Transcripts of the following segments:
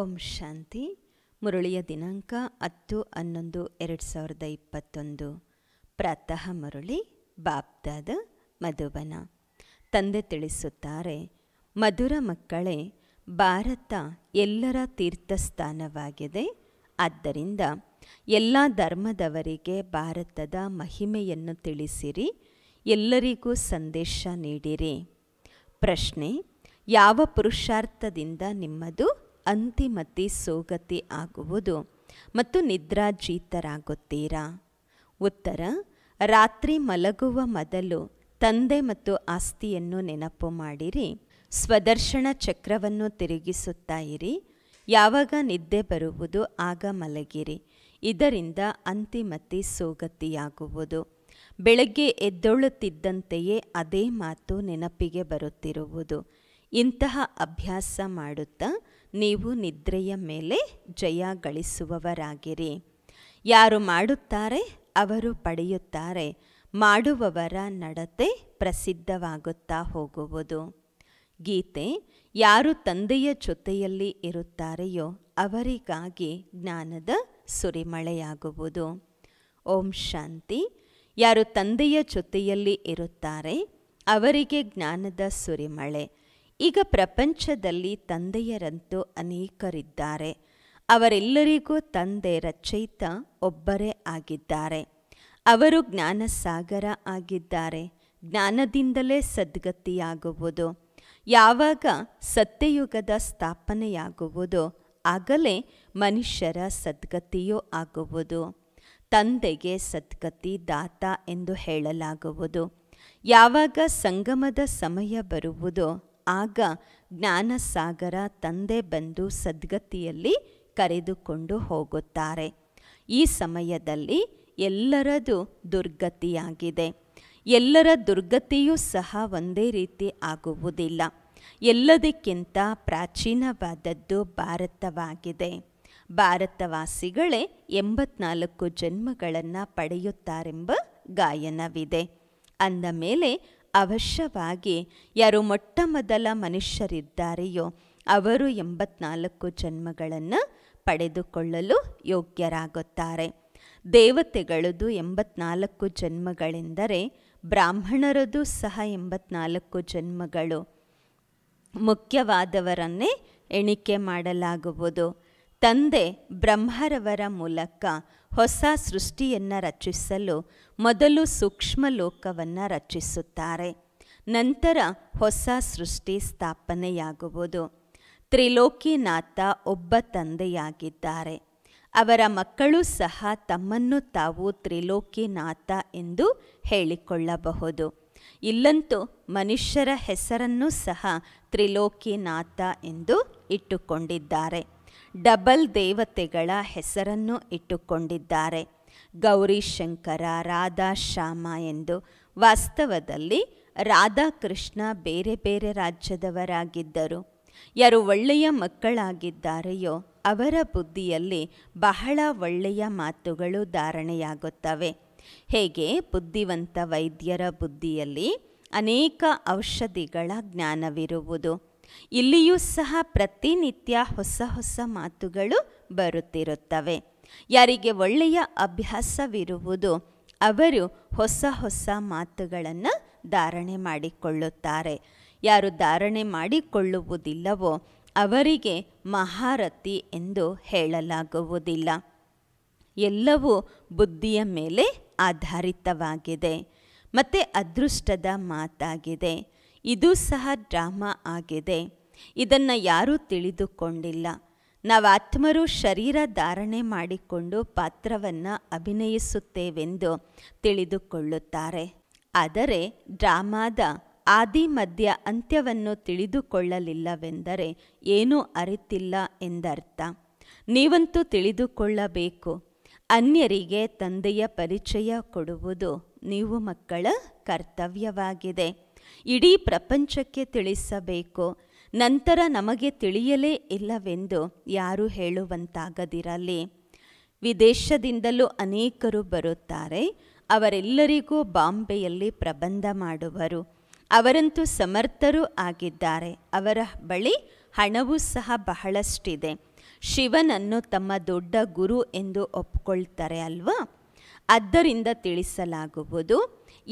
ಓಂ ಶಾಂತಿ ಮುರುಳಿಯ ದಿನಾಂಕ ಹತ್ತು ಹನ್ನೊಂದು ಎರಡು ಸಾವಿರದ ಇಪ್ಪತ್ತೊಂದು ಪ್ರಾತಃ ಮುರುಳಿ ಬಾಬ್ದಾದ ಮಧುಬನ ತಂದೆ ತಿಳಿಸುತ್ತಾರೆ ಮಧುರ ಮಕ್ಕಳೇ ಭಾರತ ಎಲ್ಲರ ತೀರ್ಥಸ್ಥಾನವಾಗಿದೆ ಆದ್ದರಿಂದ ಎಲ್ಲ ಧರ್ಮದವರಿಗೆ ಭಾರತದ ಮಹಿಮೆಯನ್ನು ತಿಳಿಸಿರಿ ಎಲ್ಲರಿಗೂ ಸಂದೇಶ ನೀಡಿರಿ ಪ್ರಶ್ನೆ ಯಾವ ಪುರುಷಾರ್ಥದಿಂದ ನಿಮ್ಮದು ಅಂತಿಮತಿ ಸೋಗತಿ ಆಗುವುದು ಮತ್ತು ನಿದ್ರಾಜೀತರಾಗುತ್ತೀರಾ ಉತ್ತರ ರಾತ್ರಿ ಮಲಗುವ ಮೊದಲು ತಂದೆ ಮತ್ತು ಆಸ್ತಿಯನ್ನು ನೆನಪು ಮಾಡಿರಿ ಸ್ವದರ್ಶನ ಚಕ್ರವನ್ನು ತಿರುಗಿಸುತ್ತಾ ಇರಿ ಯಾವಾಗ ನಿದ್ದೆ ಬರುವುದು ಆಗ ಮಲಗಿರಿ ಇದರಿಂದ ಅಂತಿಮತಿ ಸೋಗತಿಯಾಗುವುದು ಬೆಳಗ್ಗೆ ಎದ್ದೊಳ್ಳುತ್ತಿದ್ದಂತೆಯೇ ಅದೇ ಮಾತು ನೆನಪಿಗೆ ಬರುತ್ತಿರುವುದು ಇಂತಹ ಅಭ್ಯಾಸ ಮಾಡುತ್ತಾ ನೀವು ನಿದ್ರೆಯ ಮೇಲೆ ಜಯ ಗಳಿಸುವವರಾಗಿರಿ ಯಾರು ಮಾಡುತ್ತಾರೆ ಅವರು ಪಡೆಯುತ್ತಾರೆ ಮಾಡುವವರ ನಡತೆ ಪ್ರಸಿದ್ಧವಾಗುತ್ತಾ ಹೋಗುವುದು ಗೀತೆ ಯಾರು ತಂದೆಯ ಜೊತೆಯಲ್ಲಿ ಇರುತ್ತಾರೆಯೋ ಅವರಿಗಾಗಿ ಜ್ಞಾನದ ಸುರಿಮಳೆಯಾಗುವುದು ಓಂ ಶಾಂತಿ ಯಾರು ತಂದೆಯ ಜೊತೆಯಲ್ಲಿ ಇರುತ್ತಾರೆ ಅವರಿಗೆ ಜ್ಞಾನದ ಸುರಿಮಳೆ ಈಗ ಪ್ರಪಂಚದಲ್ಲಿ ತಂದೆಯರಂತೂ ಅನೇಕರಿದ್ದಾರೆ ಅವರೆಲ್ಲರಿಗೂ ತಂದೆ ರಚಯಿತ ಒಬ್ಬರೇ ಆಗಿದ್ದಾರೆ ಅವರು ಜ್ಞಾನಸಾಗರ ಆಗಿದ್ದಾರೆ ಜ್ಞಾನದಿಂದಲೇ ಸದ್ಗತಿಯಾಗುವುದು ಯಾವಾಗ ಸತ್ಯಯುಗದ ಸ್ಥಾಪನೆಯಾಗುವುದು ಆಗಲೇ ಮನುಷ್ಯರ ಸದ್ಗತಿಯೂ ಆಗುವುದು ತಂದೆಗೆ ಸದ್ಗತಿ ದಾತ ಎಂದು ಹೇಳಲಾಗುವುದು ಯಾವಾಗ ಸಂಗಮದ ಸಮಯ ಬರುವುದೋ ಆಗ ಜ್ಞಾನಸಾಗರ ತಂದೆ ಬಂದು ಸದ್ಗತಿಯಲ್ಲಿ ಕರೆದುಕೊಂಡು ಹೋಗುತ್ತಾರೆ ಈ ಸಮಯದಲ್ಲಿ ಎಲ್ಲರದು ದುರ್ಗತಿಯಾಗಿದೆ ಎಲ್ಲರ ದುರ್ಗತಿಯೂ ಸಹ ಒಂದೇ ರೀತಿ ಆಗುವುದಿಲ್ಲ ಎಲ್ಲದಕ್ಕಿಂತ ಪ್ರಾಚೀನವಾದದ್ದು ಭಾರತವಾಗಿದೆ ಭಾರತವಾಸಿಗಳೇ ಎಂಬತ್ನಾಲ್ಕು ಜನ್ಮಗಳನ್ನು ಪಡೆಯುತ್ತಾರೆಂಬ ಗಾಯನವಿದೆ ಅಂದ ಮೇಲೆ ಅವಶ್ಯವಾಗಿ ಯಾರು ಮೊಟ್ಟ ಮೊದಲ ಮನುಷ್ಯರಿದ್ದಾರೆಯೋ ಅವರು ಎಂಬತ್ನಾಲ್ಕು ಜನ್ಮಗಳನ್ನು ಪಡೆದುಕೊಳ್ಳಲು ಯೋಗ್ಯರಾಗುತ್ತಾರೆ ದೇವತೆಗಳದು ಎಂಬತ್ನಾಲ್ಕು ಜನ್ಮಗಳೆಂದರೆ ಬ್ರಾಹ್ಮಣರದು ಸಹ ಎಂಬತ್ನಾಲ್ಕು ಜನ್ಮಗಳು ಮುಖ್ಯವಾದವರನ್ನೇ ಎಣಿಕೆ ಮಾಡಲಾಗುವುದು ತಂದೆ ಬ್ರಹ್ಮರವರ ಮೂಲಕ ಹೊಸ ಸೃಷ್ಟಿಯನ್ನು ರಚಿಸಲು ಮೊದಲು ಸೂಕ್ಷ್ಮ ಲೋಕವನ್ನು ರಚಿಸುತ್ತಾರೆ ನಂತರ ಹೊಸ ಸೃಷ್ಟಿ ಸ್ಥಾಪನೆಯಾಗುವುದು ತ್ರಿಲೋಕಿನಾಥ ಒಬ್ಬ ತಂದೆಯಾಗಿದ್ದಾರೆ ಅವರ ಮಕ್ಕಳು ಸಹ ತಮ್ಮನ್ನು ತಾವು ತ್ರಿಲೋಕಿನಾಥ ಎಂದು ಹೇಳಿಕೊಳ್ಳಬಹುದು ಇಲ್ಲಂತೂ ಮನುಷ್ಯರ ಹೆಸರನ್ನು ಸಹ ತ್ರಿಲೋಕಿನಾಥ ಎಂದು ಇಟ್ಟುಕೊಂಡಿದ್ದಾರೆ ಡಬಲ್ ದೇವತೆಗಳ ಹೆಸರನ್ನು ಇಟ್ಟುಕೊಂಡಿದ್ದಾರೆ ಗೌರಿಶಂಕರ ಶ್ಯಾಮ ಎಂದು ವಾಸ್ತವದಲ್ಲಿ ರಾಧಾಕೃಷ್ಣ ಬೇರೆ ಬೇರೆ ರಾಜ್ಯದವರಾಗಿದ್ದರು ಯಾರು ಒಳ್ಳೆಯ ಮಕ್ಕಳಾಗಿದ್ದಾರೆಯೋ ಅವರ ಬುದ್ಧಿಯಲ್ಲಿ ಬಹಳ ಒಳ್ಳೆಯ ಮಾತುಗಳು ಧಾರಣೆಯಾಗುತ್ತವೆ ಹೇಗೆ ಬುದ್ಧಿವಂತ ವೈದ್ಯರ ಬುದ್ಧಿಯಲ್ಲಿ ಅನೇಕ ಔಷಧಿಗಳ ಜ್ಞಾನವಿರುವುದು ಇಲ್ಲಿಯೂ ಸಹ ಪ್ರತಿನಿತ್ಯ ಹೊಸ ಹೊಸ ಮಾತುಗಳು ಬರುತ್ತಿರುತ್ತವೆ ಯಾರಿಗೆ ಒಳ್ಳೆಯ ಅಭ್ಯಾಸವಿರುವುದು ಅವರು ಹೊಸ ಹೊಸ ಮಾತುಗಳನ್ನು ಧಾರಣೆ ಮಾಡಿಕೊಳ್ಳುತ್ತಾರೆ ಯಾರು ಧಾರಣೆ ಮಾಡಿಕೊಳ್ಳುವುದಿಲ್ಲವೋ ಅವರಿಗೆ ಮಹಾರಥಿ ಎಂದು ಹೇಳಲಾಗುವುದಿಲ್ಲ ಎಲ್ಲವೂ ಬುದ್ಧಿಯ ಮೇಲೆ ಆಧಾರಿತವಾಗಿದೆ ಮತ್ತು ಅದೃಷ್ಟದ ಮಾತಾಗಿದೆ ಇದು ಸಹ ಡ್ರಾಮಾ ಆಗಿದೆ ಇದನ್ನು ಯಾರೂ ತಿಳಿದುಕೊಂಡಿಲ್ಲ ನಾವು ಆತ್ಮರು ಶರೀರ ಧಾರಣೆ ಮಾಡಿಕೊಂಡು ಪಾತ್ರವನ್ನು ಅಭಿನಯಿಸುತ್ತೇವೆಂದು ತಿಳಿದುಕೊಳ್ಳುತ್ತಾರೆ ಆದರೆ ಡ್ರಾಮಾದ ಆದಿ ಮಧ್ಯ ಅಂತ್ಯವನ್ನು ತಿಳಿದುಕೊಳ್ಳಲಿಲ್ಲವೆಂದರೆ ಏನೂ ಅರಿತಿಲ್ಲ ಎಂದರ್ಥ ನೀವಂತೂ ತಿಳಿದುಕೊಳ್ಳಬೇಕು ಅನ್ಯರಿಗೆ ತಂದೆಯ ಪರಿಚಯ ಕೊಡುವುದು ನೀವು ಮಕ್ಕಳ ಕರ್ತವ್ಯವಾಗಿದೆ ಇಡೀ ಪ್ರಪಂಚಕ್ಕೆ ತಿಳಿಸಬೇಕು ನಂತರ ನಮಗೆ ತಿಳಿಯಲೇ ಇಲ್ಲವೆಂದು ಯಾರು ಹೇಳುವಂತಾಗದಿರಲಿ ವಿದೇಶದಿಂದಲೂ ಅನೇಕರು ಬರುತ್ತಾರೆ ಅವರೆಲ್ಲರಿಗೂ ಬಾಂಬೆಯಲ್ಲಿ ಪ್ರಬಂಧ ಮಾಡುವರು ಅವರಂತೂ ಸಮರ್ಥರೂ ಆಗಿದ್ದಾರೆ ಅವರ ಬಳಿ ಹಣವೂ ಸಹ ಬಹಳಷ್ಟಿದೆ ಶಿವನನ್ನು ತಮ್ಮ ದೊಡ್ಡ ಗುರು ಎಂದು ಒಪ್ಕೊಳ್ತಾರೆ ಅಲ್ವಾ ಆದ್ದರಿಂದ ತಿಳಿಸಲಾಗುವುದು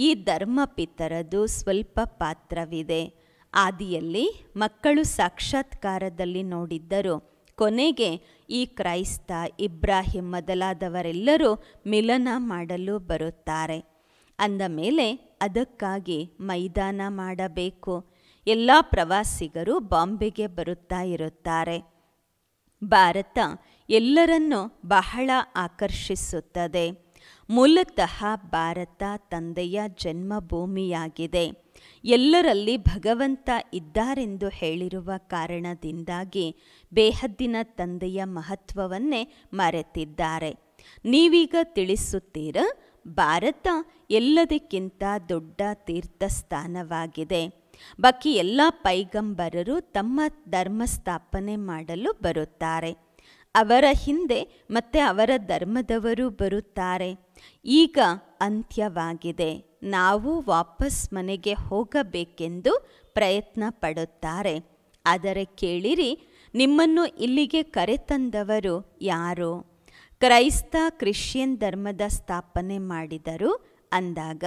ಈ ಧರ್ಮಪಿತರದು ಸ್ವಲ್ಪ ಪಾತ್ರವಿದೆ ಆದಿಯಲ್ಲಿ ಮಕ್ಕಳು ಸಾಕ್ಷಾತ್ಕಾರದಲ್ಲಿ ನೋಡಿದ್ದರು ಕೊನೆಗೆ ಈ ಕ್ರೈಸ್ತ ಇಬ್ರಾಹಿಂ ಮೊದಲಾದವರೆಲ್ಲರೂ ಮಿಲನ ಮಾಡಲು ಬರುತ್ತಾರೆ ಅಂದ ಮೇಲೆ ಅದಕ್ಕಾಗಿ ಮೈದಾನ ಮಾಡಬೇಕು ಎಲ್ಲ ಪ್ರವಾಸಿಗರು ಬಾಂಬೆಗೆ ಬರುತ್ತಾ ಇರುತ್ತಾರೆ ಭಾರತ ಎಲ್ಲರನ್ನೂ ಬಹಳ ಆಕರ್ಷಿಸುತ್ತದೆ ಮೂಲತಃ ಭಾರತ ತಂದೆಯ ಜನ್ಮಭೂಮಿಯಾಗಿದೆ ಎಲ್ಲರಲ್ಲಿ ಭಗವಂತ ಇದ್ದಾರೆಂದು ಹೇಳಿರುವ ಕಾರಣದಿಂದಾಗಿ ಬೇಹದ್ದಿನ ತಂದೆಯ ಮಹತ್ವವನ್ನೇ ಮರೆತಿದ್ದಾರೆ ನೀವೀಗ ತಿಳಿಸುತ್ತೀರ ಭಾರತ ಎಲ್ಲದಕ್ಕಿಂತ ದೊಡ್ಡ ತೀರ್ಥಸ್ಥಾನವಾಗಿದೆ ಬಾಕಿ ಎಲ್ಲ ಪೈಗಂಬರರು ತಮ್ಮ ಧರ್ಮ ಸ್ಥಾಪನೆ ಮಾಡಲು ಬರುತ್ತಾರೆ ಅವರ ಹಿಂದೆ ಮತ್ತೆ ಅವರ ಧರ್ಮದವರು ಬರುತ್ತಾರೆ ಈಗ ಅಂತ್ಯವಾಗಿದೆ ನಾವು ವಾಪಸ್ ಮನೆಗೆ ಹೋಗಬೇಕೆಂದು ಪ್ರಯತ್ನ ಪಡುತ್ತಾರೆ ಆದರೆ ಕೇಳಿರಿ ನಿಮ್ಮನ್ನು ಇಲ್ಲಿಗೆ ಕರೆತಂದವರು ಯಾರು ಕ್ರೈಸ್ತ ಕ್ರಿಶ್ಚಿಯನ್ ಧರ್ಮದ ಸ್ಥಾಪನೆ ಮಾಡಿದರು ಅಂದಾಗ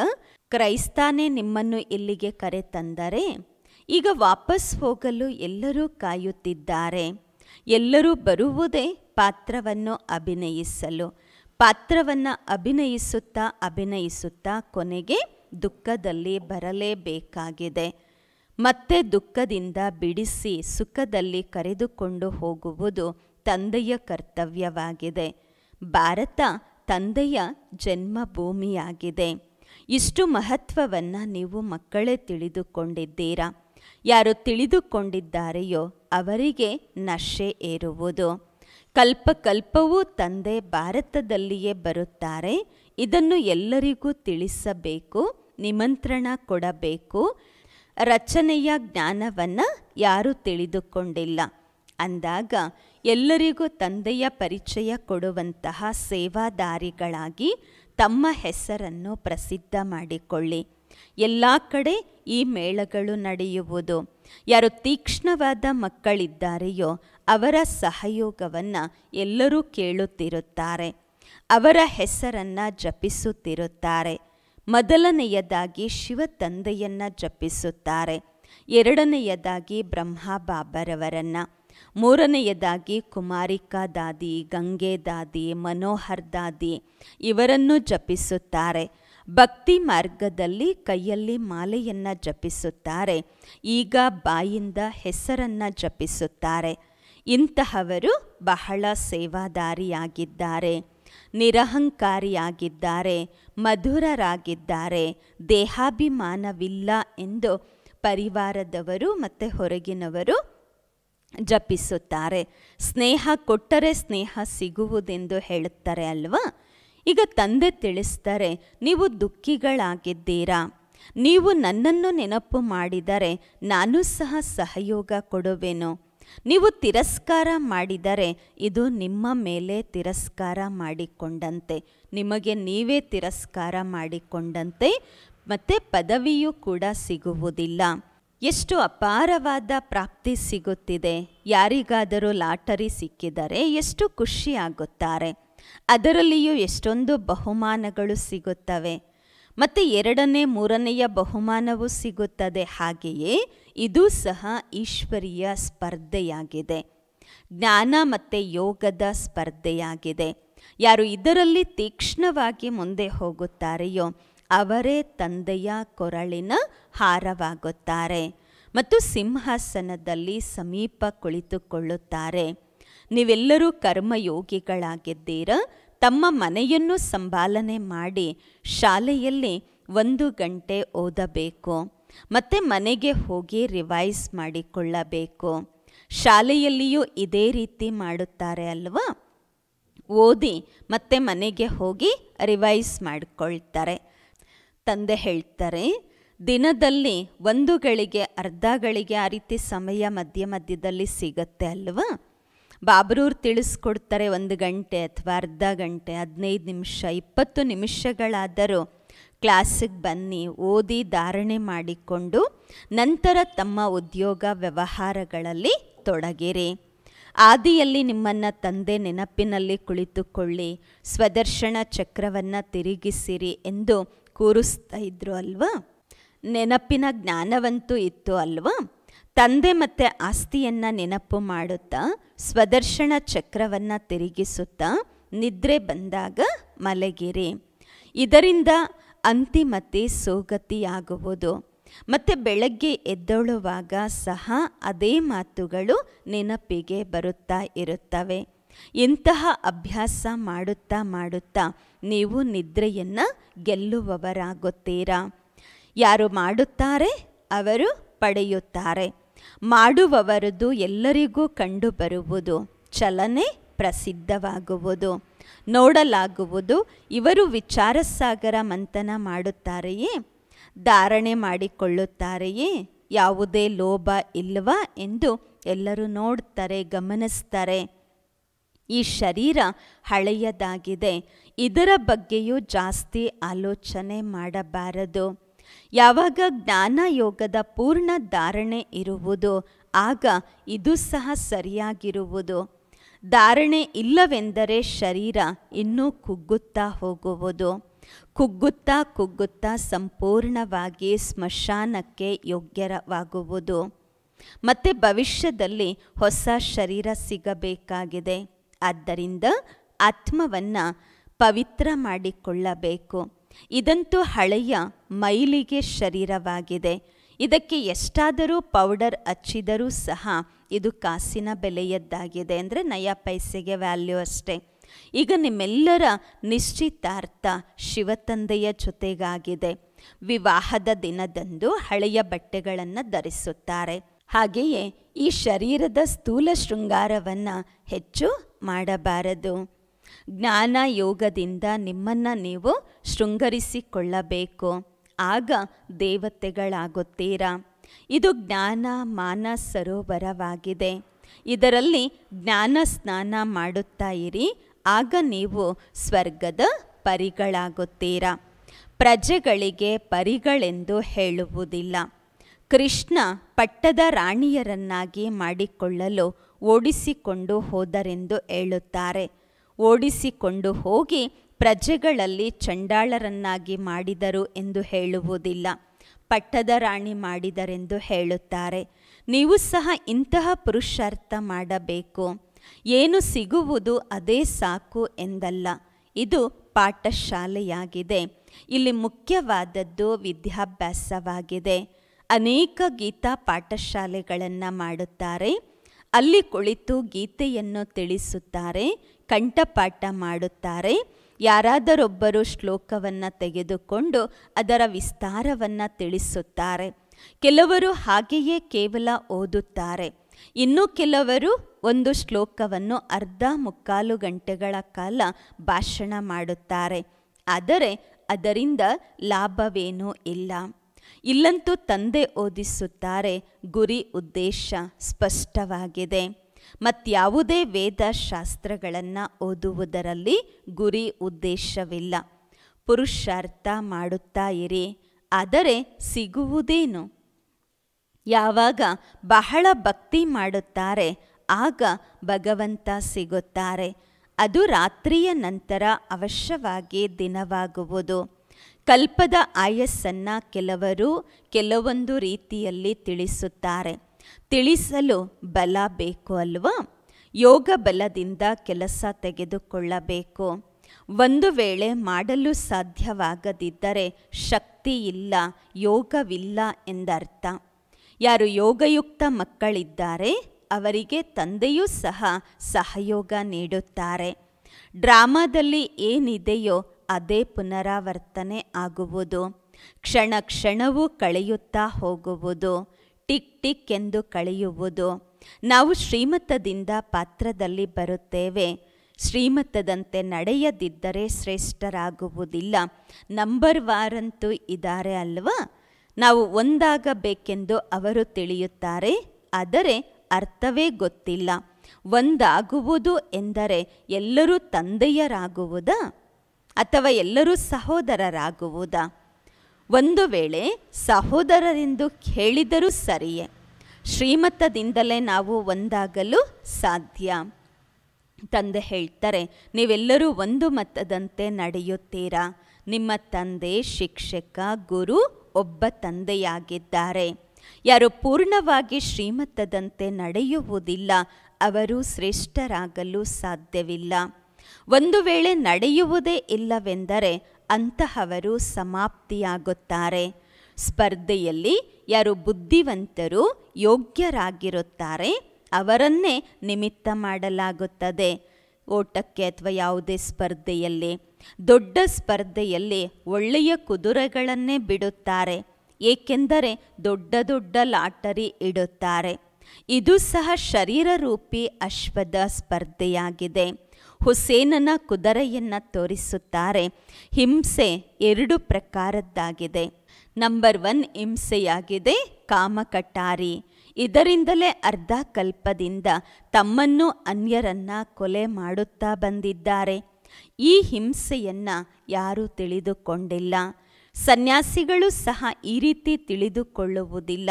ಕ್ರೈಸ್ತಾನೇ ನಿಮ್ಮನ್ನು ಇಲ್ಲಿಗೆ ಕರೆತಂದರೆ ಈಗ ವಾಪಸ್ ಹೋಗಲು ಎಲ್ಲರೂ ಕಾಯುತ್ತಿದ್ದಾರೆ ಎಲ್ಲರೂ ಬರುವುದೇ ಪಾತ್ರವನ್ನು ಅಭಿನಯಿಸಲು ಪಾತ್ರವನ್ನು ಅಭಿನಯಿಸುತ್ತಾ ಅಭಿನಯಿಸುತ್ತಾ ಕೊನೆಗೆ ದುಃಖದಲ್ಲಿ ಬರಲೇಬೇಕಾಗಿದೆ ಮತ್ತೆ ದುಃಖದಿಂದ ಬಿಡಿಸಿ ಸುಖದಲ್ಲಿ ಕರೆದುಕೊಂಡು ಹೋಗುವುದು ತಂದೆಯ ಕರ್ತವ್ಯವಾಗಿದೆ ಭಾರತ ತಂದೆಯ ಜನ್ಮಭೂಮಿಯಾಗಿದೆ ಇಷ್ಟು ಮಹತ್ವವನ್ನು ನೀವು ಮಕ್ಕಳೇ ತಿಳಿದುಕೊಂಡಿದ್ದೀರಾ ಯಾರು ತಿಳಿದುಕೊಂಡಿದ್ದಾರೆಯೋ ಅವರಿಗೆ ನಶೆ ಏರುವುದು ಕಲ್ಪಕಲ್ಪವೂ ತಂದೆ ಭಾರತದಲ್ಲಿಯೇ ಬರುತ್ತಾರೆ ಇದನ್ನು ಎಲ್ಲರಿಗೂ ತಿಳಿಸಬೇಕು ನಿಮಂತ್ರಣ ಕೊಡಬೇಕು ರಚನೆಯ ಜ್ಞಾನವನ್ನು ಯಾರೂ ತಿಳಿದುಕೊಂಡಿಲ್ಲ ಅಂದಾಗ ಎಲ್ಲರಿಗೂ ತಂದೆಯ ಪರಿಚಯ ಕೊಡುವಂತಹ ಸೇವಾದಾರಿಗಳಾಗಿ ತಮ್ಮ ಹೆಸರನ್ನು ಪ್ರಸಿದ್ಧ ಮಾಡಿಕೊಳ್ಳಿ ಎಲ್ಲ ಕಡೆ ಈ ಮೇಳಗಳು ನಡೆಯುವುದು ಯಾರು ತೀಕ್ಷ್ಣವಾದ ಮಕ್ಕಳಿದ್ದಾರೆಯೋ ಅವರ ಸಹಯೋಗವನ್ನು ಎಲ್ಲರೂ ಕೇಳುತ್ತಿರುತ್ತಾರೆ ಅವರ ಹೆಸರನ್ನು ಜಪಿಸುತ್ತಿರುತ್ತಾರೆ ಮೊದಲನೆಯದಾಗಿ ಶಿವ ತಂದೆಯನ್ನು ಜಪಿಸುತ್ತಾರೆ ಎರಡನೆಯದಾಗಿ ಬ್ರಹ್ಮ ಬಾಬರವರನ್ನು ಮೂರನೆಯದಾಗಿ ಕುಮಾರಿಕಾ ದಾದಿ ಗಂಗೆ ದಾದಿ ಮನೋಹರ್ ದಾದಿ ಇವರನ್ನು ಜಪಿಸುತ್ತಾರೆ ಭಕ್ತಿ ಮಾರ್ಗದಲ್ಲಿ ಕೈಯಲ್ಲಿ ಮಾಲೆಯನ್ನು ಜಪಿಸುತ್ತಾರೆ ಈಗ ಬಾಯಿಂದ ಹೆಸರನ್ನು ಜಪಿಸುತ್ತಾರೆ ಇಂತಹವರು ಬಹಳ ಸೇವಾದಾರಿಯಾಗಿದ್ದಾರೆ ನಿರಹಂಕಾರಿಯಾಗಿದ್ದಾರೆ ಮಧುರರಾಗಿದ್ದಾರೆ ದೇಹಾಭಿಮಾನವಿಲ್ಲ ಎಂದು ಪರಿವಾರದವರು ಮತ್ತು ಹೊರಗಿನವರು ಜಪಿಸುತ್ತಾರೆ ಸ್ನೇಹ ಕೊಟ್ಟರೆ ಸ್ನೇಹ ಸಿಗುವುದೆಂದು ಹೇಳುತ್ತಾರೆ ಅಲ್ವಾ ಈಗ ತಂದೆ ತಿಳಿಸ್ತಾರೆ ನೀವು ದುಃಖಿಗಳಾಗಿದ್ದೀರಾ ನೀವು ನನ್ನನ್ನು ನೆನಪು ಮಾಡಿದರೆ ನಾನು ಸಹ ಸಹಯೋಗ ಕೊಡುವೆನು ನೀವು ತಿರಸ್ಕಾರ ಮಾಡಿದರೆ ಇದು ನಿಮ್ಮ ಮೇಲೆ ತಿರಸ್ಕಾರ ಮಾಡಿಕೊಂಡಂತೆ ನಿಮಗೆ ನೀವೇ ತಿರಸ್ಕಾರ ಮಾಡಿಕೊಂಡಂತೆ ಮತ್ತು ಪದವಿಯೂ ಕೂಡ ಸಿಗುವುದಿಲ್ಲ ಎಷ್ಟು ಅಪಾರವಾದ ಪ್ರಾಪ್ತಿ ಸಿಗುತ್ತಿದೆ ಯಾರಿಗಾದರೂ ಲಾಟರಿ ಸಿಕ್ಕಿದರೆ ಎಷ್ಟು ಖುಷಿಯಾಗುತ್ತಾರೆ ಅದರಲ್ಲಿಯೂ ಎಷ್ಟೊಂದು ಬಹುಮಾನಗಳು ಸಿಗುತ್ತವೆ ಮತ್ತು ಎರಡನೇ ಮೂರನೆಯ ಬಹುಮಾನವು ಸಿಗುತ್ತದೆ ಹಾಗೆಯೇ ಇದು ಸಹ ಈಶ್ವರೀಯ ಸ್ಪರ್ಧೆಯಾಗಿದೆ ಜ್ಞಾನ ಮತ್ತು ಯೋಗದ ಸ್ಪರ್ಧೆಯಾಗಿದೆ ಯಾರು ಇದರಲ್ಲಿ ತೀಕ್ಷ್ಣವಾಗಿ ಮುಂದೆ ಹೋಗುತ್ತಾರೆಯೋ ಅವರೇ ತಂದೆಯ ಕೊರಳಿನ ಹಾರವಾಗುತ್ತಾರೆ ಮತ್ತು ಸಿಂಹಾಸನದಲ್ಲಿ ಸಮೀಪ ಕುಳಿತುಕೊಳ್ಳುತ್ತಾರೆ ನೀವೆಲ್ಲರೂ ಕರ್ಮಯೋಗಿಗಳಾಗಿದ್ದೀರ ತಮ್ಮ ಮನೆಯನ್ನು ಸಂಭಾಲನೆ ಮಾಡಿ ಶಾಲೆಯಲ್ಲಿ ಒಂದು ಗಂಟೆ ಓದಬೇಕು ಮತ್ತೆ ಮನೆಗೆ ಹೋಗಿ ರಿವೈಸ್ ಮಾಡಿಕೊಳ್ಳಬೇಕು ಶಾಲೆಯಲ್ಲಿಯೂ ಇದೇ ರೀತಿ ಮಾಡುತ್ತಾರೆ ಅಲ್ವಾ ಓದಿ ಮತ್ತೆ ಮನೆಗೆ ಹೋಗಿ ರಿವೈಸ್ ಮಾಡಿಕೊಳ್ತಾರೆ ತಂದೆ ಹೇಳ್ತಾರೆ ದಿನದಲ್ಲಿ ಒಂದು ಗಳಿಗೆ ಅರ್ಧ ಗಳಿಗೆ ಆ ರೀತಿ ಸಮಯ ಮಧ್ಯ ಮಧ್ಯದಲ್ಲಿ ಸಿಗತ್ತೆ ಅಲ್ವಾ ಬಾಬ್ರೂರು ತಿಳಿಸ್ಕೊಡ್ತಾರೆ ಒಂದು ಗಂಟೆ ಅಥವಾ ಅರ್ಧ ಗಂಟೆ ಹದಿನೈದು ನಿಮಿಷ ಇಪ್ಪತ್ತು ನಿಮಿಷಗಳಾದರೂ ಕ್ಲಾಸಿಗೆ ಬನ್ನಿ ಓದಿ ಧಾರಣೆ ಮಾಡಿಕೊಂಡು ನಂತರ ತಮ್ಮ ಉದ್ಯೋಗ ವ್ಯವಹಾರಗಳಲ್ಲಿ ತೊಡಗಿರಿ ಆದಿಯಲ್ಲಿ ನಿಮ್ಮನ್ನು ತಂದೆ ನೆನಪಿನಲ್ಲಿ ಕುಳಿತುಕೊಳ್ಳಿ ಸ್ವದರ್ಶನ ಚಕ್ರವನ್ನು ತಿರುಗಿಸಿರಿ ಎಂದು ಕೂರಿಸ್ತಾ ಇದ್ರು ಅಲ್ವಾ ನೆನಪಿನ ಜ್ಞಾನವಂತೂ ಇತ್ತು ಅಲ್ವಾ ತಂದೆ ಮತ್ತೆ ಆಸ್ತಿಯನ್ನು ನೆನಪು ಮಾಡುತ್ತಾ ಸ್ವದರ್ಶನ ಚಕ್ರವನ್ನು ತಿರುಗಿಸುತ್ತಾ ನಿದ್ರೆ ಬಂದಾಗ ಮಲಗಿರಿ ಇದರಿಂದ ಅಂತಿಮತೆ ಸೋಗತಿಯಾಗುವುದು ಮತ್ತು ಬೆಳಗ್ಗೆ ಎದ್ದೊಳುವಾಗ ಸಹ ಅದೇ ಮಾತುಗಳು ನೆನಪಿಗೆ ಬರುತ್ತಾ ಇರುತ್ತವೆ ಇಂತಹ ಅಭ್ಯಾಸ ಮಾಡುತ್ತಾ ಮಾಡುತ್ತಾ ನೀವು ನಿದ್ರೆಯನ್ನು ಗೆಲ್ಲುವವರಾಗುತ್ತೀರಾ ಯಾರು ಮಾಡುತ್ತಾರೆ ಅವರು ಪಡೆಯುತ್ತಾರೆ ಮಾಡುವವರದು ಎಲ್ಲರಿಗೂ ಕಂಡುಬರುವುದು ಚಲನೆ ಪ್ರಸಿದ್ಧವಾಗುವುದು ನೋಡಲಾಗುವುದು ಇವರು ವಿಚಾರಸಾಗರ ಮಂಥನ ಮಾಡುತ್ತಾರೆಯೇ ಧಾರಣೆ ಮಾಡಿಕೊಳ್ಳುತ್ತಾರೆಯೇ ಯಾವುದೇ ಲೋಭ ಇಲ್ವಾ ಎಂದು ಎಲ್ಲರೂ ನೋಡ್ತಾರೆ ಗಮನಿಸ್ತಾರೆ ಈ ಶರೀರ ಹಳೆಯದಾಗಿದೆ ಇದರ ಬಗ್ಗೆಯೂ ಜಾಸ್ತಿ ಆಲೋಚನೆ ಮಾಡಬಾರದು ಯಾವಾಗ ಜ್ಞಾನ ಯೋಗದ ಪೂರ್ಣ ಧಾರಣೆ ಇರುವುದು ಆಗ ಇದು ಸಹ ಸರಿಯಾಗಿರುವುದು ಧಾರಣೆ ಇಲ್ಲವೆಂದರೆ ಶರೀರ ಇನ್ನೂ ಕುಗ್ಗುತ್ತಾ ಹೋಗುವುದು ಕುಗ್ಗುತ್ತಾ ಕುಗ್ಗುತ್ತಾ ಸಂಪೂರ್ಣವಾಗಿ ಸ್ಮಶಾನಕ್ಕೆ ಯೋಗ್ಯರವಾಗುವುದು ಮತ್ತು ಭವಿಷ್ಯದಲ್ಲಿ ಹೊಸ ಶರೀರ ಸಿಗಬೇಕಾಗಿದೆ ಆದ್ದರಿಂದ ಆತ್ಮವನ್ನು ಪವಿತ್ರ ಮಾಡಿಕೊಳ್ಳಬೇಕು ಇದಂತೂ ಹಳೆಯ ಮೈಲಿಗೆ ಶರೀರವಾಗಿದೆ ಇದಕ್ಕೆ ಎಷ್ಟಾದರೂ ಪೌಡರ್ ಹಚ್ಚಿದರೂ ಸಹ ಇದು ಕಾಸಿನ ಬೆಲೆಯದ್ದಾಗಿದೆ ಅಂದರೆ ನಯ ಪೈಸೆಗೆ ವ್ಯಾಲ್ಯೂ ಅಷ್ಟೇ ಈಗ ನಿಮ್ಮೆಲ್ಲರ ನಿಶ್ಚಿತಾರ್ಥ ಶಿವತಂದೆಯ ಜೊತೆಗಾಗಿದೆ ವಿವಾಹದ ದಿನದಂದು ಹಳೆಯ ಬಟ್ಟೆಗಳನ್ನು ಧರಿಸುತ್ತಾರೆ ಹಾಗೆಯೇ ಈ ಶರೀರದ ಸ್ಥೂಲ ಶೃಂಗಾರವನ್ನು ಹೆಚ್ಚು ಮಾಡಬಾರದು ಜ್ಞಾನ ಯೋಗದಿಂದ ನಿಮ್ಮನ್ನು ನೀವು ಶೃಂಗರಿಸಿಕೊಳ್ಳಬೇಕು ಆಗ ದೇವತೆಗಳಾಗುತ್ತೀರಾ ಇದು ಜ್ಞಾನ ಮಾನ ಸರೋವರವಾಗಿದೆ ಇದರಲ್ಲಿ ಜ್ಞಾನ ಸ್ನಾನ ಮಾಡುತ್ತಾ ಇರಿ ಆಗ ನೀವು ಸ್ವರ್ಗದ ಪರಿಗಳಾಗುತ್ತೀರಾ ಪ್ರಜೆಗಳಿಗೆ ಪರಿಗಳೆಂದು ಹೇಳುವುದಿಲ್ಲ ಕೃಷ್ಣ ಪಟ್ಟದ ರಾಣಿಯರನ್ನಾಗಿ ಮಾಡಿಕೊಳ್ಳಲು ಓಡಿಸಿಕೊಂಡು ಹೋದರೆಂದು ಹೇಳುತ್ತಾರೆ ಓಡಿಸಿಕೊಂಡು ಹೋಗಿ ಪ್ರಜೆಗಳಲ್ಲಿ ಚಂಡಾಳರನ್ನಾಗಿ ಮಾಡಿದರು ಎಂದು ಹೇಳುವುದಿಲ್ಲ ಪಟ್ಟದ ರಾಣಿ ಮಾಡಿದರೆಂದು ಹೇಳುತ್ತಾರೆ ನೀವು ಸಹ ಇಂತಹ ಪುರುಷಾರ್ಥ ಮಾಡಬೇಕು ಏನು ಸಿಗುವುದು ಅದೇ ಸಾಕು ಎಂದಲ್ಲ ಇದು ಪಾಠಶಾಲೆಯಾಗಿದೆ ಇಲ್ಲಿ ಮುಖ್ಯವಾದದ್ದು ವಿದ್ಯಾಭ್ಯಾಸವಾಗಿದೆ ಅನೇಕ ಗೀತಾ ಪಾಠಶಾಲೆಗಳನ್ನು ಮಾಡುತ್ತಾರೆ ಅಲ್ಲಿ ಕುಳಿತು ಗೀತೆಯನ್ನು ತಿಳಿಸುತ್ತಾರೆ ಕಂಠಪಾಠ ಮಾಡುತ್ತಾರೆ ಯಾರಾದರೊಬ್ಬರು ಶ್ಲೋಕವನ್ನು ತೆಗೆದುಕೊಂಡು ಅದರ ವಿಸ್ತಾರವನ್ನು ತಿಳಿಸುತ್ತಾರೆ ಕೆಲವರು ಹಾಗೆಯೇ ಕೇವಲ ಓದುತ್ತಾರೆ ಇನ್ನು ಕೆಲವರು ಒಂದು ಶ್ಲೋಕವನ್ನು ಅರ್ಧ ಮುಕ್ಕಾಲು ಗಂಟೆಗಳ ಕಾಲ ಭಾಷಣ ಮಾಡುತ್ತಾರೆ ಆದರೆ ಅದರಿಂದ ಲಾಭವೇನೂ ಇಲ್ಲ ಇಲ್ಲಂತೂ ತಂದೆ ಓದಿಸುತ್ತಾರೆ ಗುರಿ ಉದ್ದೇಶ ಸ್ಪಷ್ಟವಾಗಿದೆ ಮತ್ಯಾವುದೇ ಶಾಸ್ತ್ರಗಳನ್ನು ಓದುವುದರಲ್ಲಿ ಗುರಿ ಉದ್ದೇಶವಿಲ್ಲ ಪುರುಷಾರ್ಥ ಮಾಡುತ್ತಾ ಇರಿ ಆದರೆ ಸಿಗುವುದೇನು ಯಾವಾಗ ಬಹಳ ಭಕ್ತಿ ಮಾಡುತ್ತಾರೆ ಆಗ ಭಗವಂತ ಸಿಗುತ್ತಾರೆ ಅದು ರಾತ್ರಿಯ ನಂತರ ಅವಶ್ಯವಾಗಿ ದಿನವಾಗುವುದು ಕಲ್ಪದ ಆಯಸ್ಸನ್ನು ಕೆಲವರು ಕೆಲವೊಂದು ರೀತಿಯಲ್ಲಿ ತಿಳಿಸುತ್ತಾರೆ ತಿಳಿಸಲು ಬಲ ಬೇಕು ಅಲ್ವಾ ಯೋಗ ಬಲದಿಂದ ಕೆಲಸ ತೆಗೆದುಕೊಳ್ಳಬೇಕು ಒಂದು ವೇಳೆ ಮಾಡಲು ಸಾಧ್ಯವಾಗದಿದ್ದರೆ ಶಕ್ತಿ ಇಲ್ಲ ಯೋಗವಿಲ್ಲ ಎಂದರ್ಥ ಯಾರು ಯೋಗಯುಕ್ತ ಮಕ್ಕಳಿದ್ದಾರೆ ಅವರಿಗೆ ತಂದೆಯೂ ಸಹ ಸಹಯೋಗ ನೀಡುತ್ತಾರೆ ಡ್ರಾಮಾದಲ್ಲಿ ಏನಿದೆಯೋ ಅದೇ ಪುನರಾವರ್ತನೆ ಆಗುವುದು ಕ್ಷಣ ಕ್ಷಣವೂ ಕಳೆಯುತ್ತಾ ಹೋಗುವುದು ಟಿಕ್ ಟಿಕ್ ಎಂದು ಕಳೆಯುವುದು ನಾವು ಶ್ರೀಮತದಿಂದ ಪಾತ್ರದಲ್ಲಿ ಬರುತ್ತೇವೆ ಶ್ರೀಮತದಂತೆ ನಡೆಯದಿದ್ದರೆ ಶ್ರೇಷ್ಠರಾಗುವುದಿಲ್ಲ ನಂಬರ್ ವಾರಂತೂ ಇದ್ದಾರೆ ಅಲ್ವಾ ನಾವು ಒಂದಾಗಬೇಕೆಂದು ಅವರು ತಿಳಿಯುತ್ತಾರೆ ಆದರೆ ಅರ್ಥವೇ ಗೊತ್ತಿಲ್ಲ ಒಂದಾಗುವುದು ಎಂದರೆ ಎಲ್ಲರೂ ತಂದೆಯರಾಗುವುದಾ ಅಥವಾ ಎಲ್ಲರೂ ಸಹೋದರರಾಗುವುದಾ ಒಂದು ವೇಳೆ ಸಹೋದರರೆಂದು ಕೇಳಿದರೂ ಸರಿಯೇ ಶ್ರೀಮತದಿಂದಲೇ ನಾವು ಒಂದಾಗಲು ಸಾಧ್ಯ ತಂದೆ ಹೇಳ್ತಾರೆ ನೀವೆಲ್ಲರೂ ಒಂದು ಮತದಂತೆ ನಡೆಯುತ್ತೀರಾ ನಿಮ್ಮ ತಂದೆ ಶಿಕ್ಷಕ ಗುರು ಒಬ್ಬ ತಂದೆಯಾಗಿದ್ದಾರೆ ಯಾರು ಪೂರ್ಣವಾಗಿ ಶ್ರೀಮತದಂತೆ ನಡೆಯುವುದಿಲ್ಲ ಅವರು ಶ್ರೇಷ್ಠರಾಗಲು ಸಾಧ್ಯವಿಲ್ಲ ಒಂದು ವೇಳೆ ನಡೆಯುವುದೇ ಇಲ್ಲವೆಂದರೆ ಅಂತಹವರು ಸಮಾಪ್ತಿಯಾಗುತ್ತಾರೆ ಸ್ಪರ್ಧೆಯಲ್ಲಿ ಯಾರು ಬುದ್ಧಿವಂತರು ಯೋಗ್ಯರಾಗಿರುತ್ತಾರೆ ಅವರನ್ನೇ ನಿಮಿತ್ತ ಮಾಡಲಾಗುತ್ತದೆ ಓಟಕ್ಕೆ ಅಥವಾ ಯಾವುದೇ ಸ್ಪರ್ಧೆಯಲ್ಲಿ ದೊಡ್ಡ ಸ್ಪರ್ಧೆಯಲ್ಲಿ ಒಳ್ಳೆಯ ಕುದುರೆಗಳನ್ನೇ ಬಿಡುತ್ತಾರೆ ಏಕೆಂದರೆ ದೊಡ್ಡ ದೊಡ್ಡ ಲಾಟರಿ ಇಡುತ್ತಾರೆ ಇದು ಸಹ ಶರೀರರೂಪಿ ಅಶ್ವದ ಸ್ಪರ್ಧೆಯಾಗಿದೆ ಹುಸೇನನ ಕುದುರೆಯನ್ನು ತೋರಿಸುತ್ತಾರೆ ಹಿಂಸೆ ಎರಡು ಪ್ರಕಾರದ್ದಾಗಿದೆ ನಂಬರ್ ಒನ್ ಹಿಂಸೆಯಾಗಿದೆ ಕಾಮಕಟಾರಿ ಇದರಿಂದಲೇ ಅರ್ಧ ಕಲ್ಪದಿಂದ ತಮ್ಮನ್ನು ಅನ್ಯರನ್ನ ಕೊಲೆ ಮಾಡುತ್ತಾ ಬಂದಿದ್ದಾರೆ ಈ ಹಿಂಸೆಯನ್ನು ಯಾರೂ ತಿಳಿದುಕೊಂಡಿಲ್ಲ ಸನ್ಯಾಸಿಗಳು ಸಹ ಈ ರೀತಿ ತಿಳಿದುಕೊಳ್ಳುವುದಿಲ್ಲ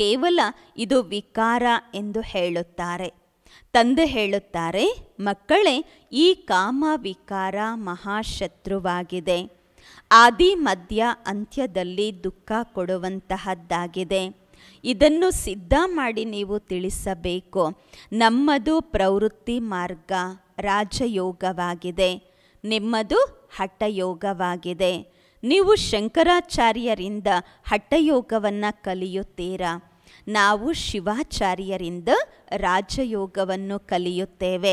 ಕೇವಲ ಇದು ವಿಕಾರ ಎಂದು ಹೇಳುತ್ತಾರೆ ತಂದೆ ಹೇಳುತ್ತಾರೆ ಮಕ್ಕಳೇ ಈ ಕಾಮ ವಿಕಾರ ಮಹಾಶತ್ರುವಾಗಿದೆ ಆದಿ ಮಧ್ಯ ಅಂತ್ಯದಲ್ಲಿ ದುಃಖ ಕೊಡುವಂತಹದ್ದಾಗಿದೆ ಇದನ್ನು ಸಿದ್ಧ ಮಾಡಿ ನೀವು ತಿಳಿಸಬೇಕು ನಮ್ಮದು ಪ್ರವೃತ್ತಿ ಮಾರ್ಗ ರಾಜಯೋಗವಾಗಿದೆ ನಿಮ್ಮದು ಹಠಯೋಗವಾಗಿದೆ ನೀವು ಶಂಕರಾಚಾರ್ಯರಿಂದ ಹಠಯೋಗವನ್ನು ಕಲಿಯುತ್ತೀರಾ ನಾವು ಶಿವಾಚಾರ್ಯರಿಂದ ರಾಜಯೋಗವನ್ನು ಕಲಿಯುತ್ತೇವೆ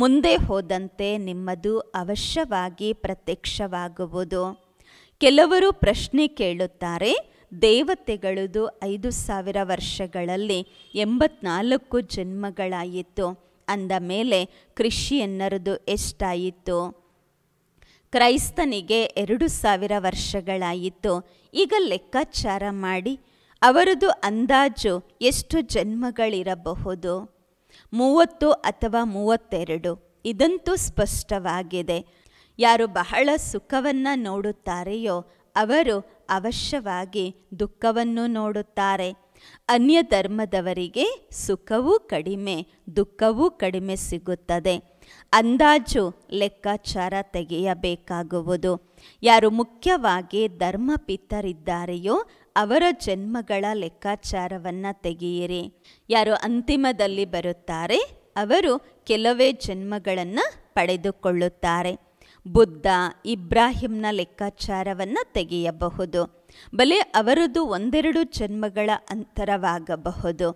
ಮುಂದೆ ಹೋದಂತೆ ನಿಮ್ಮದು ಅವಶ್ಯವಾಗಿ ಪ್ರತ್ಯಕ್ಷವಾಗುವುದು ಕೆಲವರು ಪ್ರಶ್ನೆ ಕೇಳುತ್ತಾರೆ ದೇವತೆಗಳದು ಐದು ಸಾವಿರ ವರ್ಷಗಳಲ್ಲಿ ಎಂಬತ್ನಾಲ್ಕು ಜನ್ಮಗಳಾಯಿತು ಅಂದ ಮೇಲೆ ಕ್ರಿಶ್ಚಿಯನ್ನರದು ಎಷ್ಟಾಯಿತು ಕ್ರೈಸ್ತನಿಗೆ ಎರಡು ಸಾವಿರ ವರ್ಷಗಳಾಯಿತು ಈಗ ಲೆಕ್ಕಾಚಾರ ಮಾಡಿ ಅವರದು ಅಂದಾಜು ಎಷ್ಟು ಜನ್ಮಗಳಿರಬಹುದು ಮೂವತ್ತು ಅಥವಾ ಮೂವತ್ತೆರಡು ಇದಂತೂ ಸ್ಪಷ್ಟವಾಗಿದೆ ಯಾರು ಬಹಳ ಸುಖವನ್ನು ನೋಡುತ್ತಾರೆಯೋ ಅವರು ಅವಶ್ಯವಾಗಿ ದುಃಖವನ್ನು ನೋಡುತ್ತಾರೆ ಅನ್ಯ ಧರ್ಮದವರಿಗೆ ಸುಖವೂ ಕಡಿಮೆ ದುಃಖವೂ ಕಡಿಮೆ ಸಿಗುತ್ತದೆ ಅಂದಾಜು ಲೆಕ್ಕಾಚಾರ ತೆಗೆಯಬೇಕಾಗುವುದು ಯಾರು ಮುಖ್ಯವಾಗಿ ಧರ್ಮಪಿತರಿದ್ದಾರೆಯೋ ಅವರ ಜನ್ಮಗಳ ಲೆಕ್ಕಾಚಾರವನ್ನು ತೆಗೆಯಿರಿ ಯಾರು ಅಂತಿಮದಲ್ಲಿ ಬರುತ್ತಾರೆ ಅವರು ಕೆಲವೇ ಜನ್ಮಗಳನ್ನು ಪಡೆದುಕೊಳ್ಳುತ್ತಾರೆ ಬುದ್ಧ ಇಬ್ರಾಹಿಂನ ಲೆಕ್ಕಾಚಾರವನ್ನು ತೆಗೆಯಬಹುದು ಬಲೆ ಅವರದು ಒಂದೆರಡು ಜನ್ಮಗಳ ಅಂತರವಾಗಬಹುದು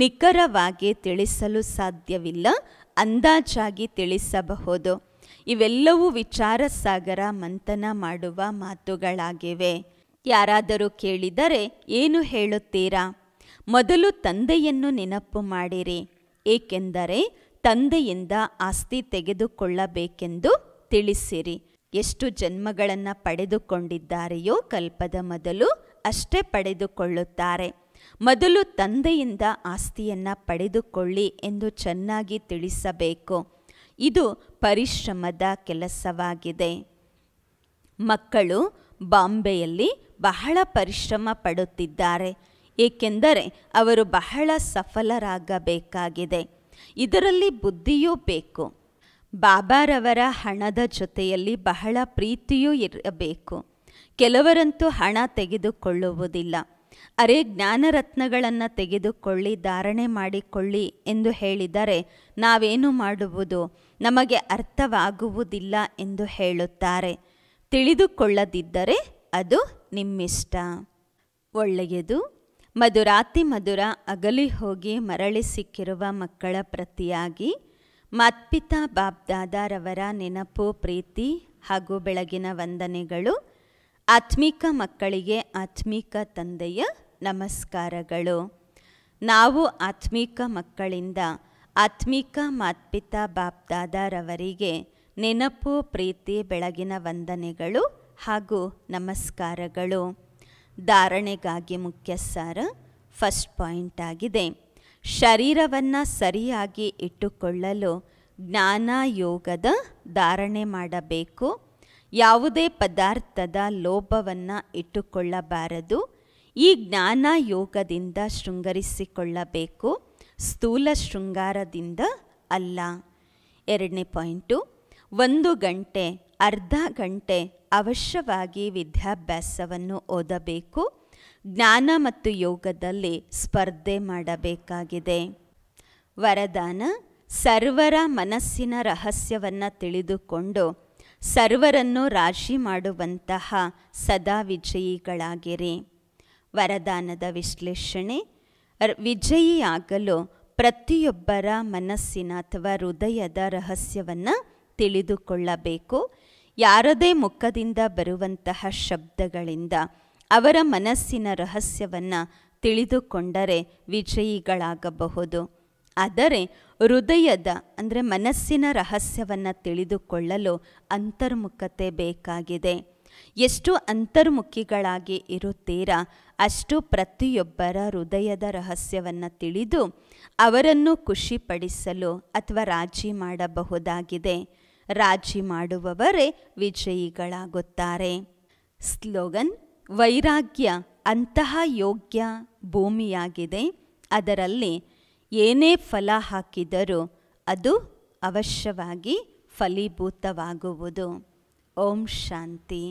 ನಿಖರವಾಗಿ ತಿಳಿಸಲು ಸಾಧ್ಯವಿಲ್ಲ ಅಂದಾಜಾಗಿ ತಿಳಿಸಬಹುದು ಇವೆಲ್ಲವೂ ವಿಚಾರಸಾಗರ ಮಂಥನ ಮಾಡುವ ಮಾತುಗಳಾಗಿವೆ ಯಾರಾದರೂ ಕೇಳಿದರೆ ಏನು ಹೇಳುತ್ತೀರಾ ಮೊದಲು ತಂದೆಯನ್ನು ನೆನಪು ಮಾಡಿರಿ ಏಕೆಂದರೆ ತಂದೆಯಿಂದ ಆಸ್ತಿ ತೆಗೆದುಕೊಳ್ಳಬೇಕೆಂದು ತಿಳಿಸಿರಿ ಎಷ್ಟು ಜನ್ಮಗಳನ್ನು ಪಡೆದುಕೊಂಡಿದ್ದಾರೆಯೋ ಕಲ್ಪದ ಮೊದಲು ಅಷ್ಟೇ ಪಡೆದುಕೊಳ್ಳುತ್ತಾರೆ ಮೊದಲು ತಂದೆಯಿಂದ ಆಸ್ತಿಯನ್ನು ಪಡೆದುಕೊಳ್ಳಿ ಎಂದು ಚೆನ್ನಾಗಿ ತಿಳಿಸಬೇಕು ಇದು ಪರಿಶ್ರಮದ ಕೆಲಸವಾಗಿದೆ ಮಕ್ಕಳು ಬಾಂಬೆಯಲ್ಲಿ ಬಹಳ ಪರಿಶ್ರಮ ಪಡುತ್ತಿದ್ದಾರೆ ಏಕೆಂದರೆ ಅವರು ಬಹಳ ಸಫಲರಾಗಬೇಕಾಗಿದೆ ಇದರಲ್ಲಿ ಬುದ್ಧಿಯೂ ಬೇಕು ಬಾಬಾರವರ ಹಣದ ಜೊತೆಯಲ್ಲಿ ಬಹಳ ಪ್ರೀತಿಯೂ ಇರಬೇಕು ಕೆಲವರಂತೂ ಹಣ ತೆಗೆದುಕೊಳ್ಳುವುದಿಲ್ಲ ಅರೆ ಜ್ಞಾನರತ್ನಗಳನ್ನು ತೆಗೆದುಕೊಳ್ಳಿ ಧಾರಣೆ ಮಾಡಿಕೊಳ್ಳಿ ಎಂದು ಹೇಳಿದರೆ ನಾವೇನು ಮಾಡುವುದು ನಮಗೆ ಅರ್ಥವಾಗುವುದಿಲ್ಲ ಎಂದು ಹೇಳುತ್ತಾರೆ ತಿಳಿದುಕೊಳ್ಳದಿದ್ದರೆ ಅದು ನಿಮ್ಮಿಷ್ಟ ಒಳ್ಳೆಯದು ಮಧುರಾತಿ ಮಧುರ ಅಗಲಿ ಹೋಗಿ ಮರಳಿ ಸಿಕ್ಕಿರುವ ಮಕ್ಕಳ ಪ್ರತಿಯಾಗಿ ಮಾತ್ಪಿತಾ ಬಾಬ್ದಾದಾರವರ ನೆನಪು ಪ್ರೀತಿ ಹಾಗೂ ಬೆಳಗಿನ ವಂದನೆಗಳು ಆತ್ಮಿಕ ಮಕ್ಕಳಿಗೆ ಆತ್ಮಿಕ ತಂದೆಯ ನಮಸ್ಕಾರಗಳು ನಾವು ಆತ್ಮಿಕ ಮಕ್ಕಳಿಂದ ಆತ್ಮಿಕ ಮಾತ್ಪಿತಾ ಬಾಬ್ದಾದಾರವರಿಗೆ ನೆನಪು ಪ್ರೀತಿ ಬೆಳಗಿನ ವಂದನೆಗಳು ಹಾಗೂ ನಮಸ್ಕಾರಗಳು ಧಾರಣೆಗಾಗಿ ಮುಖ್ಯ ಸಾರ ಫಸ್ಟ್ ಪಾಯಿಂಟ್ ಆಗಿದೆ ಶರೀರವನ್ನು ಸರಿಯಾಗಿ ಇಟ್ಟುಕೊಳ್ಳಲು ಜ್ಞಾನ ಯೋಗದ ಧಾರಣೆ ಮಾಡಬೇಕು ಯಾವುದೇ ಪದಾರ್ಥದ ಲೋಭವನ್ನು ಇಟ್ಟುಕೊಳ್ಳಬಾರದು ಈ ಜ್ಞಾನ ಯೋಗದಿಂದ ಶೃಂಗರಿಸಿಕೊಳ್ಳಬೇಕು ಸ್ಥೂಲ ಶೃಂಗಾರದಿಂದ ಅಲ್ಲ ಎರಡನೇ ಪಾಯಿಂಟು ಒಂದು ಗಂಟೆ ಅರ್ಧ ಗಂಟೆ ಅವಶ್ಯವಾಗಿ ವಿದ್ಯಾಭ್ಯಾಸವನ್ನು ಓದಬೇಕು ಜ್ಞಾನ ಮತ್ತು ಯೋಗದಲ್ಲಿ ಸ್ಪರ್ಧೆ ಮಾಡಬೇಕಾಗಿದೆ ವರದಾನ ಸರ್ವರ ಮನಸ್ಸಿನ ರಹಸ್ಯವನ್ನು ತಿಳಿದುಕೊಂಡು ಸರ್ವರನ್ನು ರಾಶಿ ಮಾಡುವಂತಹ ಸದಾ ವಿಜಯಿಗಳಾಗಿರಿ ವರದಾನದ ವಿಶ್ಲೇಷಣೆ ವಿಜಯಿಯಾಗಲು ಪ್ರತಿಯೊಬ್ಬರ ಮನಸ್ಸಿನ ಅಥವಾ ಹೃದಯದ ರಹಸ್ಯವನ್ನು ತಿಳಿದುಕೊಳ್ಳಬೇಕು ಯಾರದೇ ಮುಖದಿಂದ ಬರುವಂತಹ ಶಬ್ದಗಳಿಂದ ಅವರ ಮನಸ್ಸಿನ ರಹಸ್ಯವನ್ನು ತಿಳಿದುಕೊಂಡರೆ ವಿಜಯಿಗಳಾಗಬಹುದು ಆದರೆ ಹೃದಯದ ಅಂದರೆ ಮನಸ್ಸಿನ ರಹಸ್ಯವನ್ನು ತಿಳಿದುಕೊಳ್ಳಲು ಅಂತರ್ಮುಖತೆ ಬೇಕಾಗಿದೆ ಎಷ್ಟು ಅಂತರ್ಮುಖಿಗಳಾಗಿ ಇರುತ್ತೀರಾ ಅಷ್ಟು ಪ್ರತಿಯೊಬ್ಬರ ಹೃದಯದ ರಹಸ್ಯವನ್ನು ತಿಳಿದು ಅವರನ್ನು ಖುಷಿಪಡಿಸಲು ಅಥವಾ ರಾಜಿ ಮಾಡಬಹುದಾಗಿದೆ ರಾಜಿ ಮಾಡುವವರೇ ವಿಜಯಿಗಳಾಗುತ್ತಾರೆ ಸ್ಲೋಗನ್ ವೈರಾಗ್ಯ ಅಂತಹ ಯೋಗ್ಯ ಭೂಮಿಯಾಗಿದೆ ಅದರಲ್ಲಿ ಏನೇ ಫಲ ಹಾಕಿದರೂ ಅದು ಅವಶ್ಯವಾಗಿ ಫಲೀಭೂತವಾಗುವುದು ಓಂ ಶಾಂತಿ